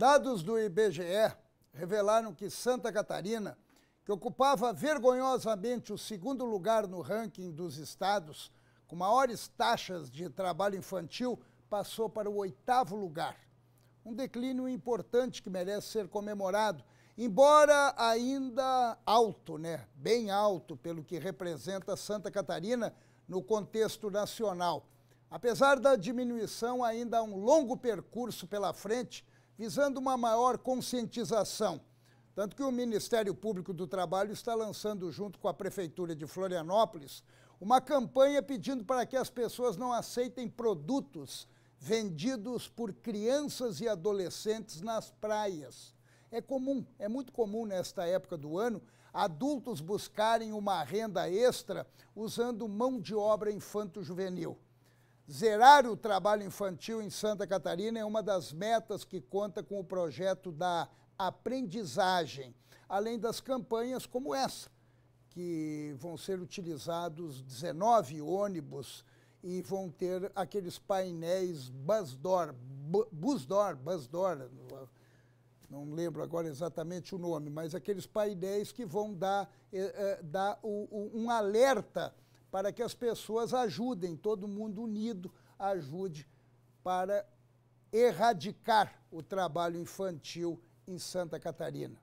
Dados do IBGE revelaram que Santa Catarina, que ocupava vergonhosamente o segundo lugar no ranking dos estados com maiores taxas de trabalho infantil, passou para o oitavo lugar. Um declínio importante que merece ser comemorado, embora ainda alto, né? Bem alto pelo que representa Santa Catarina no contexto nacional. Apesar da diminuição, ainda há um longo percurso pela frente visando uma maior conscientização. Tanto que o Ministério Público do Trabalho está lançando, junto com a Prefeitura de Florianópolis, uma campanha pedindo para que as pessoas não aceitem produtos vendidos por crianças e adolescentes nas praias. É comum, é muito comum nesta época do ano, adultos buscarem uma renda extra usando mão de obra infanto-juvenil. Zerar o trabalho infantil em Santa Catarina é uma das metas que conta com o projeto da aprendizagem, além das campanhas como essa, que vão ser utilizados 19 ônibus e vão ter aqueles painéis Busdor, Busdoor, Busdoor, não lembro agora exatamente o nome, mas aqueles painéis que vão dar, eh, eh dar o, o, um alerta para que as pessoas ajudem, todo mundo unido ajude para erradicar o trabalho infantil em Santa Catarina.